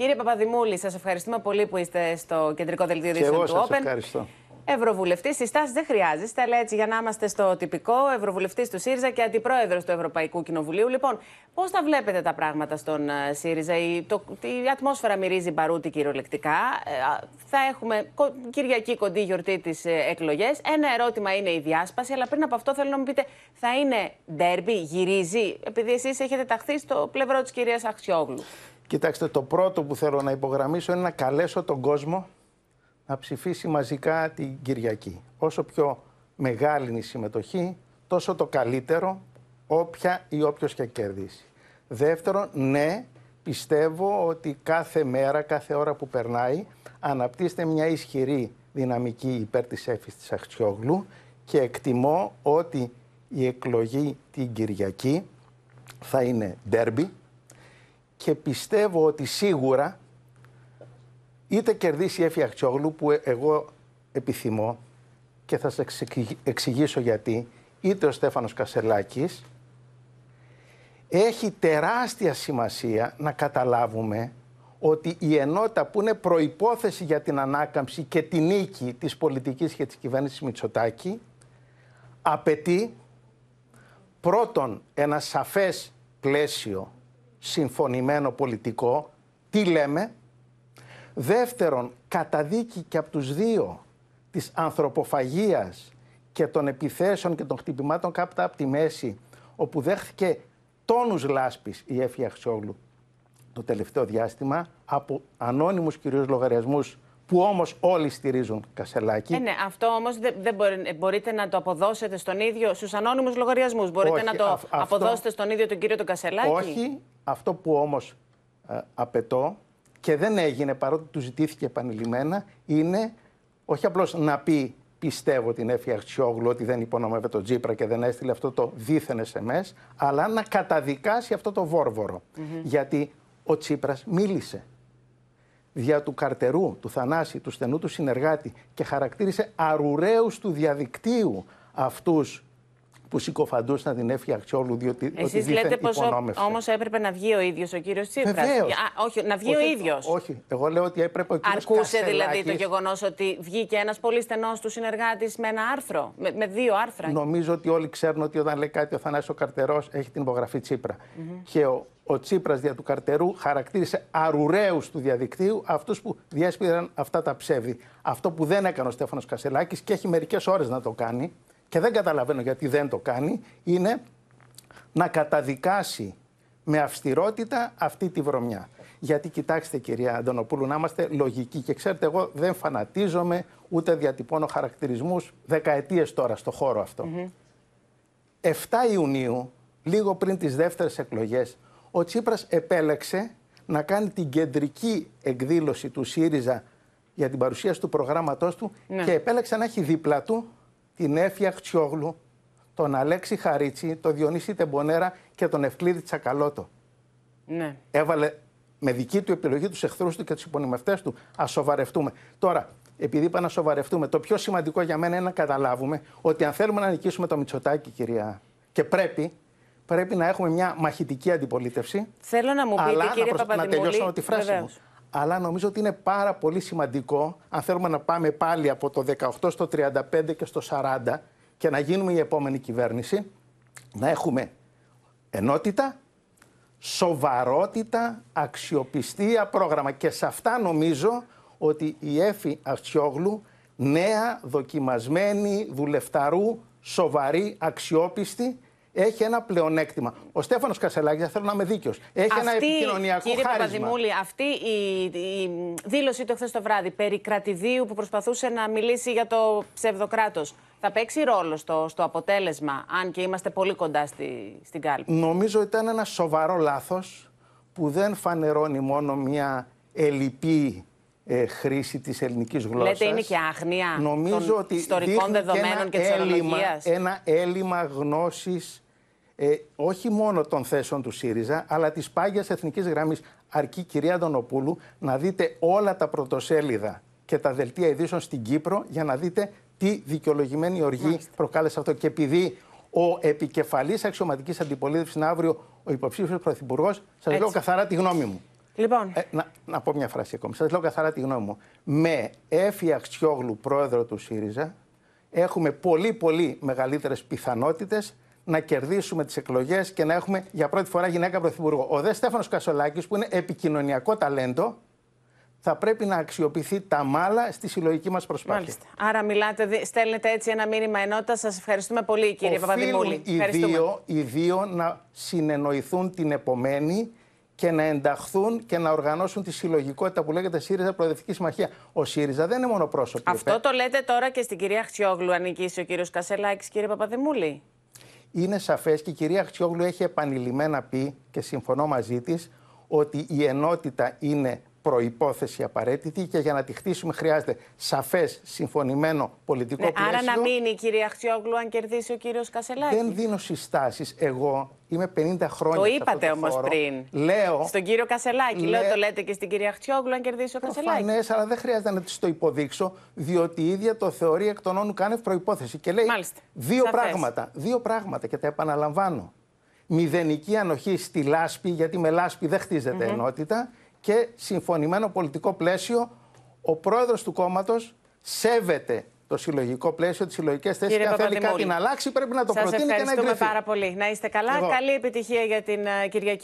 Κύριε Παπαδημούλη, σας ευχαριστούμε πολύ που είστε στο κεντρικό δελτίο τη του Open. Ευχαριστώ. Ευρωβουλευτής, συστάσεις δεν χρειάζεστε, αλλά έτσι για να είμαστε στο τυπικό, Ευρωβουλευτής του ΣΥΡΙΖΑ και Αντιπρόεδρος του Ευρωπαϊκού Κοινοβουλίου. Λοιπόν, πώς τα βλέπετε τα πράγματα στον ε, ΣΥΡΙΖΑ, η, το, η ατμόσφαιρα μυρίζει μπαρούτι κυριολεκτικά. Ε, θα έχουμε Κυριακή κοντή γιορτή της ε, εκλογές. Ένα ερώτημα είναι η διάσπαση, αλλά πριν από αυτό θέλω να μου πείτε, θα είναι ντέρμπι, γυρίζει, επειδή εσείς έχετε ταχθεί στο πλευρό της κυρίας Αξιόγλου. Κοιτάξτε, το πρώτο που θέλω να υπογραμμίσω είναι να καλέσω τον κόσμο να ψηφίσει μαζικά την Κυριακή. Όσο πιο μεγάλη είναι η συμμετοχή, τόσο το καλύτερο όποια ή όποιος και κερδίσει. Δεύτερον, ναι, πιστεύω ότι κάθε μέρα, κάθε ώρα που περνάει, αναπτύσσεται μια ισχυρή δυναμική υπέρ της έφης της Αχτσιόγλου και εκτιμώ ότι η εκλογή την Κυριακή θα είναι ντέρμπι, και πιστεύω ότι σίγουρα είτε κερδίσει η Εφη Αχτσόγλου που εγώ επιθυμώ και θα σας εξηγήσω γιατί, είτε ο Στέφανος Κασελάκης, έχει τεράστια σημασία να καταλάβουμε ότι η ενότητα που είναι προϋπόθεση για την ανάκαμψη και την νίκη της πολιτικής και της κυβέρνησης Μητσοτάκη απαιτεί πρώτον ένα σαφές πλαίσιο συμφωνημένο πολιτικό. Τι λέμε. Δεύτερον, καταδίκη και από τους δύο της ανθρωποφαγίας και των επιθέσεων και των χτυπημάτων κάπου από τη μέση, όπου δέχθηκε τόνους λάσπης η Έφη Αξιόγλου το τελευταίο διάστημα από ανώνυμους κυρίως λογαριασμούς που όμως όλοι στηρίζουν Κασελάκη. Ε, ναι, αυτό όμως δεν, μπορείτε να το αποδώσετε στον ίδιο στους ανώνυμους λογαριασμούς. Μπορείτε να το αποδώσετε στον ίδιο τον κύριο τον Κασελάκη. Όχι, αυτό που όμως ε, απαιτώ και δεν έγινε παρότι του ζητήθηκε επανειλημμένα είναι όχι απλώς να πει πιστεύω την Έφη Αχτσιόγλου ότι δεν υπονομεύε τον Τσίπρα και δεν έστειλε αυτό το δίθεν SMS, αλλά να καταδικάσει αυτό το βόρβορο. Γιατί ο Τσίπρας μίλησε δια του καρτερού, του θανάση, του στενού του συνεργάτη και χαρακτήρισε αρουραίους του διαδικτύου αυτούς που συκοφαντούσαν την έφυγα Αξιόλου, διότι Εσείς ότι λέτε πως όμως έπρεπε να βγει ο ίδιος ο κύριος Τσίπρας. Α, όχι, να βγει όχι, ο ίδιος. Όχι, εγώ λέω ότι έπρεπε ο κύριος Αρκούσε Κασελάκης... δηλαδή το γεγονός ότι βγήκε ένας πολύ στενός του συνεργάτης με ένα άρθρο, με, με δύο άρθρα. Νομίζω ότι όλοι ξέρουν ότι όταν λέει κάτι ο θανάσιο ο Καρτερός έχει την υπογραφή Τσίπρα. Mm -hmm. Και ο, ο Τσίπρας δια του καρτερού χαρακτήρισε αρουραίους του διαδικτύου αυτούς που διέσπηραν αυτά τα ψεύδη. Αυτό που δεν έκανε ο Στέφανος Κασελάκης και έχει μερικές ώρες να το κάνει, και δεν καταλαβαίνω γιατί δεν το κάνει, είναι να καταδικάσει με αυστηρότητα αυτή τη βρωμιά. Γιατί κοιτάξτε κυρία Αντωνοπούλου να είμαστε λογικοί και ξέρετε εγώ δεν φανατίζομαι ούτε διατυπώνω χαρακτηρισμούς δεκαετίες τώρα στο χώρο αυτό. 7 Ιουνίου, λίγο πριν τις δεύτερες εκλογές, ο Τσίπρας επέλεξε να κάνει την κεντρική εκδήλωση του ΣΥΡΙΖΑ για την παρουσίαση του προγράμματός του ναι. και επέλεξε να έχει δίπλα του την Έφια Χτσιόγλου, τον Αλέξη Χαρίτσι, τον Διονύση Τεμπονέρα και τον Ευκλήδη Τσακαλώτο. Ναι. Έβαλε με δική του επιλογή τους εχθρούς του και τους υπονομευτές του. Ας σοβαρευτούμε. Τώρα, επειδή είπα να σοβαρευτούμε, το πιο σημαντικό για μένα είναι να καταλάβουμε ότι αν θέλουμε να νικήσουμε το Μητσοτάκι, κυρία, και πρέπει, πρέπει να έχουμε μια μαχητική αντιπολίτευση. Θέλω να μου πείτε, αλλά κύριε να, προσ... τελειώσω τη φράση μου αλλά νομίζω ότι είναι πάρα πολύ σημαντικό αν θέλουμε να πάμε πάλι από το 18 στο 35 και στο 40 και να γίνουμε η επόμενη κυβέρνηση, να έχουμε ενότητα, σοβαρότητα, αξιοπιστία, πρόγραμμα. Και σε αυτά νομίζω ότι η Εφη Αξιόγλου, νέα, δοκιμασμένη, δουλευταρού, σοβαρή, αξιόπιστη, έχει ένα πλεονέκτημα. Ο Στέφανος Κασελάκης, θέλω να είμαι δίκαιος, έχει ένα επικοινωνιακό κύριε χάρισμα. Κύριε Παπαδημούλη, αυτή η, δήλωσή του χθε το βράδυ περί κρατηδίου που προσπαθούσε να μιλήσει για το ψευδοκράτος, θα παίξει ρόλο στο, αποτέλεσμα, αν και είμαστε πολύ κοντά στη, στην κάλπη. Νομίζω ήταν ένα σοβαρό λάθος που δεν φανερώνει μόνο μια ελλειπή ε, χρήση της ελληνικής γλώσσας. Λέτε είναι και άγνοια Νομίζω ότι ιστορικών δεδομένων και, Ένα έλλειμμα γνώσης ε, όχι μόνο των θέσεων του ΣΥΡΙΖΑ, αλλά της πάγιας εθνικής γραμμής. Αρκεί, κυρία Αντωνοπούλου να δείτε όλα τα πρωτοσέλιδα και τα δελτία ειδήσεων στην Κύπρο για να δείτε τι δικαιολογημένη οργή προκάλεσε αυτό. Και επειδή ο επικεφαλής αξιωματικής αντιπολίτευσης είναι αύριο ο υποψήφιος πρωθυπουργός, σας Έτσι. λέω καθαρά τη γνώμη μου. Λοιπόν. Ε, να, να πω μια φράση ακόμη. Σας λέω καθαρά τη γνώμη μου. Με Έφη Αξιόγλου, πρόεδρο του ΣΥΡΙΖΑ, έχουμε πολύ πολύ μεγαλύτερες πιθανότητες να κερδίσουμε τις εκλογές και να έχουμε για πρώτη φορά γυναίκα πρωθυπουργό. Ο δε Στέφανος Κασολάκης, που είναι επικοινωνιακό ταλέντο, θα πρέπει να αξιοποιηθεί τα μάλα στη συλλογική μας προσπάθεια. Άρα, μιλάτε, στέλνετε έτσι ένα μήνυμα ενότητας. Σας ευχαριστούμε πολύ, κύριε Παπαδημούλη. Οι δύο, οι δύο να συνεννοηθούν την επομένη και να ενταχθούν και να οργανώσουν τη συλλογικότητα που λέγεται ΣΥΡΙΖΑ Προοδευτική Συμμαχία. Ο ΣΥΡΙΖΑ δεν είναι μόνο πρόσωπο. Αυτό το λέτε τώρα και στην κυρία Χτσιόγλου, ανήκει ο κύριος Κασελάκης, κύριε Παπαδημούλη. Είναι σαφές και η κυρία Χτσιόγλου έχει επανειλημμένα πει και συμφωνώ μαζί της ότι η ενότητα είναι προϋπόθεση απαραίτητη και για να τη χτίσουμε χρειάζεται σαφές, συμφωνημένο πολιτικό ναι, πλαίσιο. Άρα να μείνει η κυρία Χτσιόγλου αν κερδίσει ο κύριος Κασελάκης. Δεν δίνω συστάσεις. Εγώ είμαι 50 χρόνια Το είπατε όμως πριν. Λέω, στον κύριο Κασελάκη. Λέ... Λέω ναι. το λέτε και στην κυρία Χτσιόγλου αν κερδίσει ο Κασελάκης. Προφανές, αλλά δεν χρειάζεται να τη το υποδείξω, διότι η ίδια το θεωρεί εκ των όνων προπόθεση. Και λέει δύο πράγματα. Δύο πράγματα και τα επαναλαμβάνω. Μηδενική ανοχή στη λάσπη, γιατί με λάσπη δεν χτίζεται mm -hmm. ενότητα και συμφωνημένο πολιτικό πλαίσιο, ο πρόεδρος του κόμματος σέβεται το συλλογικό πλαίσιο, τις συλλογικές θέσεις. Και αν θέλει κάτι να αλλάξει, πρέπει να το Σας προτείνει και να εγκριθεί. Ευχαριστούμε πάρα πολύ. Να είστε καλά. Καλή επιτυχία για την ε, Κυριακή.